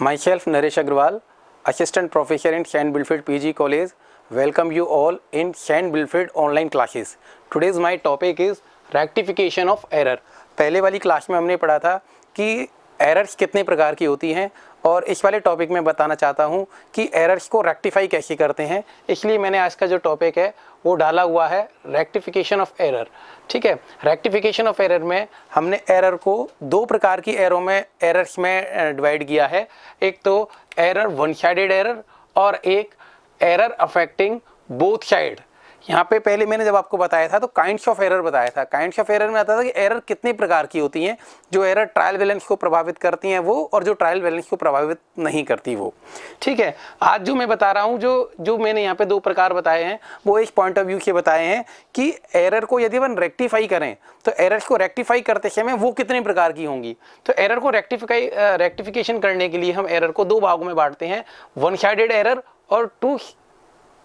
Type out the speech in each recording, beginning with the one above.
Myself Naresh Agrawal, Assistant Professor in St. Bilfred PG College, welcome you all in St. Bilfred online classes. Today's my topic is rectification of error. पहले वाली class में हमने पढ़ा था कि errors कितने प्रकार की होती हैं और इस वाले टॉपिक में बताना चाहता हूं कि एरर्स को रेक्टिफाई कैसे करते हैं इसलिए मैंने आज का जो टॉपिक है वो डाला हुआ है रेक्टिफिकेशन ऑफ एरर ठीक है रेक्टिफिकेशन ऑफ एरर में हमने एरर को दो प्रकार की एरो में एरर्स में डिवाइड किया है एक तो एरर वन साइडेड एरर और एक एरर अफेक्टिंग बोथ साइड यहाँ पे पहले मैंने जब आपको बताया था तो काइंड ऑफ एरर बताया था काइंड ऑफ एरर में आता था कि एरर कितने प्रकार की होती हैं जो एरर ट्रायल बैलेंस को प्रभावित करती हैं वो और जो ट्रायल बैलेंस को प्रभावित नहीं करती वो ठीक है आज जो मैं बता रहा हूँ जो जो मैंने यहाँ पे दो प्रकार बताए हैं वो एक पॉइंट ऑफ व्यू के बताए हैं कि एरर को यदि अपन रेक्टिफाई करें तो एरर को रेक्टिफाई करते समय वो कितने प्रकार की होंगी तो एरर को रेक्टिफाई रेक्टिफिकेशन करने के लिए हम एरर को दो भागों में बांटते हैं वन साइडेड एरर और two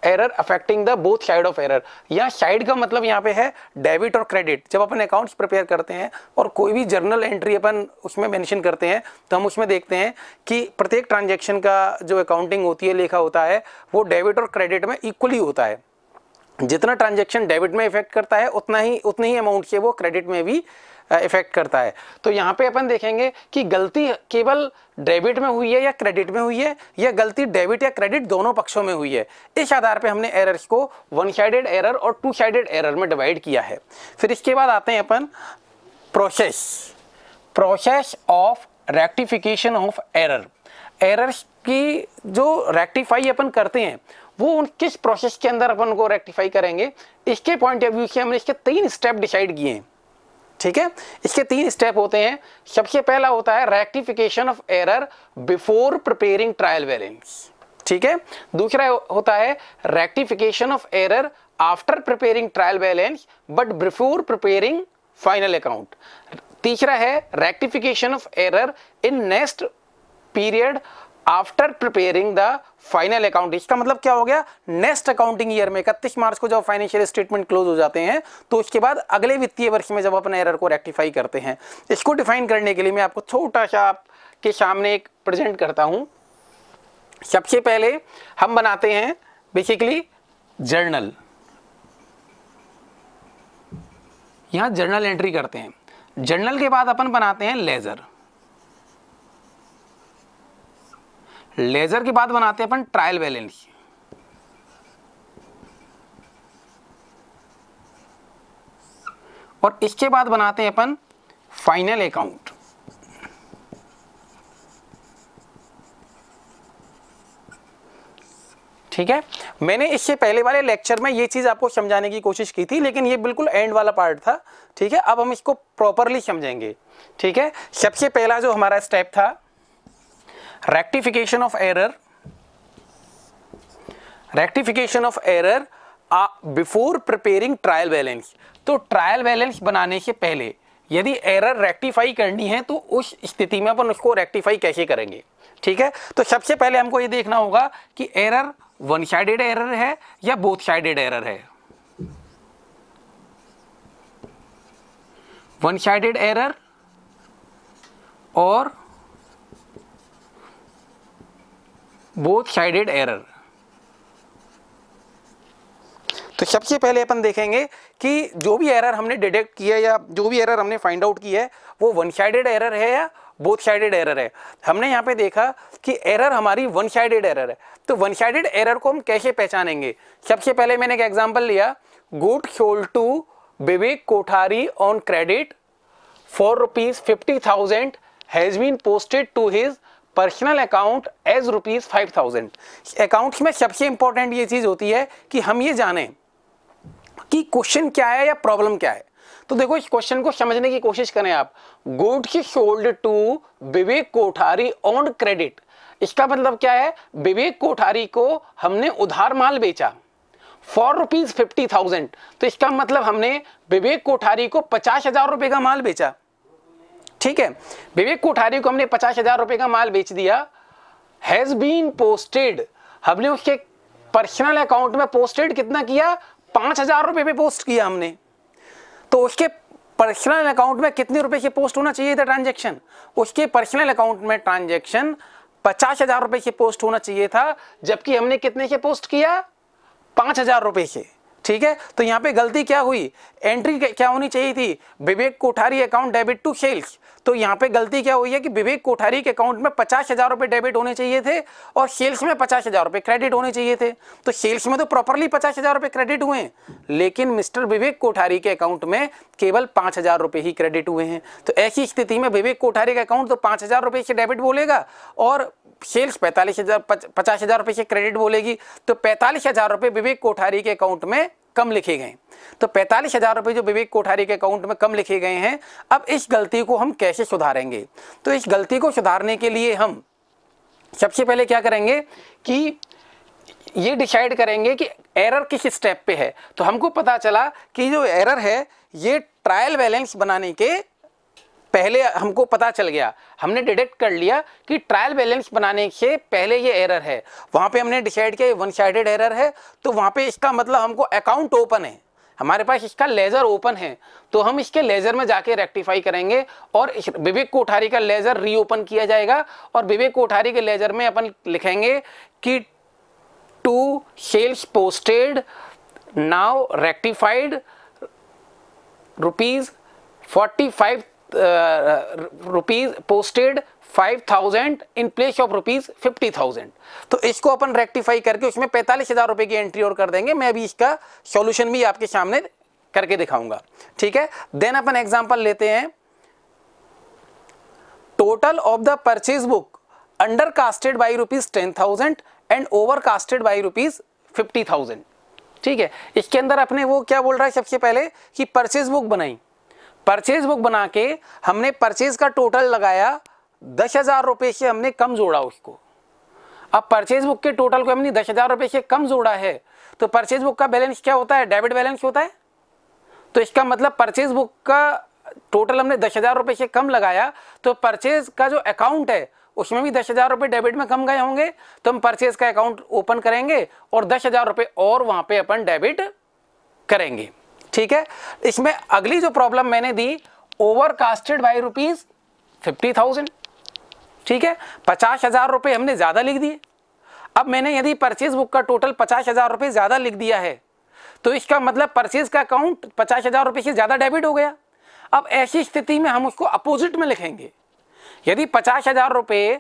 error affecting the both side of error यहाँ साइड का मतलब यहाँ पे है डेबिट और क्रेडिट जब अपन अकाउंट्स प्रिपेयर करते हैं और कोई भी जर्नल एंट्री अपन उसमें मेंशन करते हैं तो हम उसमें देखते हैं कि प्रत्येक ट्रांजेक्शन का जो अकाउंटिंग होती है लेखा होता है वो डेबिट और क्रेडिट में इक्वली होता है जितना ट्रांजेक्शन डेबिट में इफेक्ट करता है उतना ही उतनी ही अमाउंट से वो क्रेडिट में भी इफ़ेक्ट करता है तो यहाँ पे अपन देखेंगे कि गलती केवल डेबिट में हुई है या क्रेडिट में हुई है या गलती डेबिट या क्रेडिट दोनों पक्षों में हुई है इस आधार पे हमने एरर को वन साइडेड एरर और टू साइडेड एरर में डिवाइड किया है फिर इसके बाद आते हैं अपन process process of rectification of error errors की जो रेक्टिफाई अपन करते हैं वो उन किस प्रोसेस के अंदर अपन को रेक्टिफाई करेंगे इसके पॉइंट ऑफ व्यू से हमने इसके तीन स्टेप डिसाइड किए हैं ठीक है इसके तीन स्टेप होते हैं सबसे पहला होता है rectification of error before preparing trial balance ठीक है दूसरा होता है rectification of error after preparing trial balance but before preparing final account तीसरा है rectification of error in next period after preparing the final account इसका मतलब क्या हो गया नेक्स्ट अकाउंटिंग ईयर में इकतीस मार्च को जब फाइनेंशियल स्टेटमेंट क्लोज हो जाते हैं तो उसके बाद अगले वित्तीय वर्ष में जब अपने एरर को रेक्टिफाई करते हैं इसको डिफाइन करने के लिए मैं आपको छोटा सा आपके सामने एक प्रेजेंट करता हूं सबसे पहले हम बनाते हैं बेसिकली जर्नल यहां जर्नल एंट्री करते हैं जर्नल के बाद अपन बनाते हैं लेजर लेजर की बात बनाते हैं अपन ट्रायल बैलेंस की और इसके बाद बनाते हैं अपन फाइनल अकाउंट ठीक है मैंने इससे पहले वाले लेक्चर में ये चीज़ आपको समझाने की कोशिश की थी लेकिन ये बिल्कुल एंड वाला पार्ट था ठीक है अब हम इसको प्रॉपरली समझेंगे ठीक है सबसे पहला जो हमारा स्टेप था rectification of error rectification of error before preparing trial balance तो ट्रायल बैलेंस बनाने से पहले यदि एरर रेक्टिफाई करनी है तो उस स्थिति में अपन उसको रेक्टिफाई कैसे करेंगे ठीक है तो सबसे पहले हमको ये देखना होगा कि एरर वन साइडेड एरर है या बोथ साइडेड एरर है वन साइडेड एरर और बोथ साइडेड एरर तो सबसे पहले अपन देखेंगे कि जो भी एरर हमने डिटेक्ट किया या जो भी एरर हमने फाइंड आउट किया है वो वन साइडेड एरर है या बोथ साइडेड एरर है हमने यहाँ पे देखा कि एरर हमारी वन साइडेड एरर है तो वन साइडेड एरर को हम कैसे पहचानेंगे सबसे पहले मैंने एक एग्जांपल लिया goods sold to Vivek Kothari on credit four rupees fifty thousand has been posted to his personal account as rupees five thousand account में सबसे इंपॉर्टेंट ये चीज़ होती है कि हम ये जाने कि क्वेश्चन क्या है या प्रॉब्लम क्या है तो देखो इस क्वेश्चन को समझने की कोशिश करें आप की sold to Vivek Kothari on credit इसका मतलब क्या है विवेक कोठारी को हमने उधार माल बेचा फॉर रुपीज फिफ्टी थाउजेंड तो इसका मतलब हमने विवेक कोठारी को पचास हजार रुपए का माल बेचा ठीक है विवेक कोठारी को हमने पचास हजार रुपए का माल बेच दिया हैज बीन पोस्टेड हमने उसके पर्सनल अकाउंट में पोस्टेड कितना किया पांच हजार रुपए पे पोस्ट किया हमने तो उसके पर्सनल अकाउंट में कितने रुपए से पोस्ट होना चाहिए था ट्रांजेक्शन उसके पर्सनल अकाउंट में ट्रांजेक्शन पचास हजार रुपए से पोस्ट होना चाहिए था जबकि हमने कितने से पोस्ट किया पांच हजार रुपए से ठीक है तो यहाँ पे गलती क्या हुई एंट्री क्या होनी चाहिए थी Vivek Kothari account debit to sales तो यहाँ पे गलती क्या हुई है कि विवेक कोठारी के अकाउंट में पचास हज़ार रुपये डेबिट होने चाहिए थे और सेल्स में पचास हज़ार रुपये क्रेडिट होने चाहिए थे तो सेल्स में तो प्रॉपरली पचास हज़ार रुपये क्रेडिट हुए लेकिन मिस्टर विवेक कोठारी के अकाउंट में केवल पाँच हज़ार रुपये ही क्रेडिट हुए हैं तो ऐसी स्थिति में विवेक कोठारी का अकाउंट तो पाँच हज़ार रुपये से डेबिट बोलेगा और सेल्स पैंतालीस हज़ार पचास हज़ार रुपये से क्रेडिट बोलेगी तो पैंतालीस हज़ार रुपये विवेक कोठारी के अकाउंट में कम लिखे गए तो पैंतालीस हज़ार रुपये जो विवेक कोठारी के अकाउंट में कम लिखे गए हैं अब इस गलती को हम कैसे सुधारेंगे तो इस गलती को सुधारने के लिए हम सबसे पहले क्या करेंगे कि ये डिसाइड करेंगे कि एरर किस स्टेप पे है तो हमको पता चला कि जो एरर है ये ट्रायल बैलेंस बनाने के पहले हमको पता चल गया हमने डिटेक्ट कर लिया कि ट्रायल बैलेंस बनाने से पहले ये एरर है वहाँ पे हमने डिसाइड किया वन साइडेड एरर है तो वहाँ पे इसका मतलब हमको अकाउंट ओपन है हमारे पास इसका लेज़र ओपन है तो हम इसके लेज़र में जाके रेक्टिफाई करेंगे और विवेक कोठारी का लेज़र रीओपन किया जाएगा और विवेक कोठारी के लेज़र में अपन लिखेंगे कि to sales posted now rectified rupees forty five rupees posted five thousand in place of rupees fifty thousand तो इसको अपन रेक्टिफाई करके उसमें पैंतालीस हज़ार रुपए की एंट्री और कर देंगे मैं अभी इसका सॉल्यूशन भी आपके सामने करके दिखाऊंगा ठीक है देन अपन एग्जांपल लेते हैं total of the purchase book under casted by rupees ten thousand and over casted by rupees fifty thousand ठीक है इसके अंदर अपने वो क्या बोल रहा है सबसे पहले कि परचेज बुक बनाई परचेज बुक बना के हमने परचेज का टोटल लगाया दस हज़ार रुपये से हमने कम जोड़ा उसको अब परचेज बुक के टोटल को हमने दस हज़ार रुपये से कम जोड़ा है तो परचेज बुक का बैलेंस क्या होता है डेबिट बैलेंस होता है तो इसका मतलब परचेज बुक का टोटल हमने दस हज़ार रुपये से कम लगाया तो परचेज का जो अकाउंट है उसमें भी दस हज़ार रुपये डेबिट में कम गए होंगे तो हम परचेज का अकाउंट ओपन करेंगे और दस हज़ार रुपये और वहाँ पे अपन डेबिट करेंगे ठीक है इसमें अगली जो प्रॉब्लम मैंने दी overcasted by rupees fifty thousand ठीक है पचास हजार रुपये हमने ज़्यादा लिख दिए अब मैंने यदि परचेज बुक का टोटल पचास हजार रुपये ज़्यादा लिख दिया है तो इसका मतलब परचेज का अकाउंट पचास हजार रुपये से ज़्यादा डेबिट हो गया अब ऐसी स्थिति में हम उसको अपोजिट में लिखेंगे यदि पचास हजार रुपये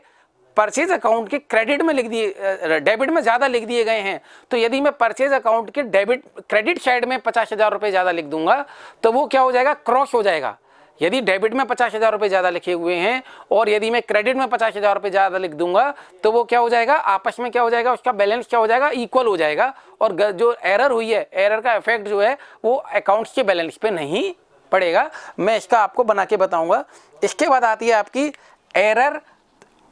परचेज अकाउंट के क्रेडिट में लिख दिए डेबिट में ज़्यादा लिख दिए गए हैं तो यदि मैं परचेज अकाउंट के डेबिट क्रेडिट साइड में पचास हज़ार रुपये ज़्यादा लिख दूंगा तो वो क्या हो जाएगा क्रॉस हो जाएगा यदि डेबिट में पचास हज़ार रुपये ज़्यादा लिखे हुए हैं और यदि मैं क्रेडिट में पचास हज़ार रुपये ज़्यादा लिख दूंगा तो वो क्या हो जाएगा आपस में क्या हो जाएगा उसका बैलेंस क्या हो जाएगा इक्वल हो जाएगा और जो एरर हुई है एरर का इफेक्ट जो है वो अकाउंट्स के बैलेंस पे नहीं पड़ेगा मैं इसका आपको बना के बताऊँगा इसके बाद आती है आपकी error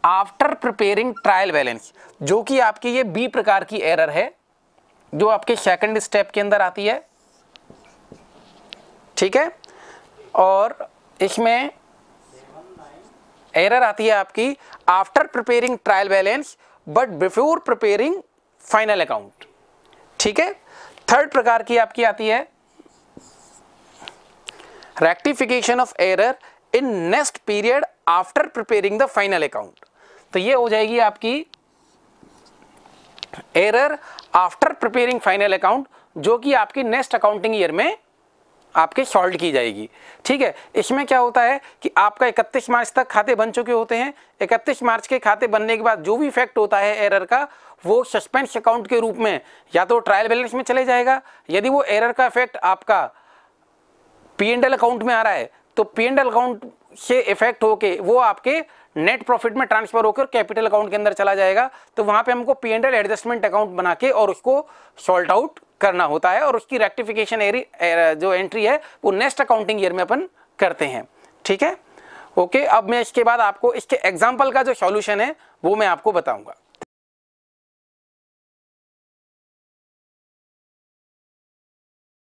after preparing trial balance जो कि आपकी ये बी प्रकार की एरर है जो आपके सेकंड स्टेप के अंदर आती है ठीक है और इसमें एरर आती है आपकी after preparing trial balance but before preparing final account ठीक है थर्ड प्रकार की आपकी आती है rectification of error in next period after preparing the final account तो ये हो जाएगी आपकी error after preparing final account जो कि आपकी नेक्स्ट अकाउंटिंग ईयर में आपके सॉल्व की जाएगी ठीक है इसमें क्या होता है कि आपका 31 मार्च तक खाते बन चुके होते हैं 31 मार्च के खाते बनने के बाद जो भी इफेक्ट होता है एरर का वो सस्पेंस अकाउंट के रूप में या तो ट्रायल बैलेंस में चले जाएगा यदि वो एरर का इफेक्ट आपका पी अकाउंट में आ रहा है तो पी एंड अकाउंट से इफेक्ट होके वो आपके नेट प्रॉफिट में ट्रांसफर होकर कैपिटल अकाउंट के अंदर चला जाएगा तो वहां पे हमको P and L adjustment account बना के और उसको सॉल्ट आउट करना होता है और उसकी रेक्टिफिकेशन एरी जो एंट्री है वो नेक्स्ट अकाउंटिंग ईयर में अपन करते हैं ठीक है ओके अब मैं इसके बाद आपको इसके एग्जाम्पल का जो सॉल्यूशन है वो मैं आपको बताऊंगा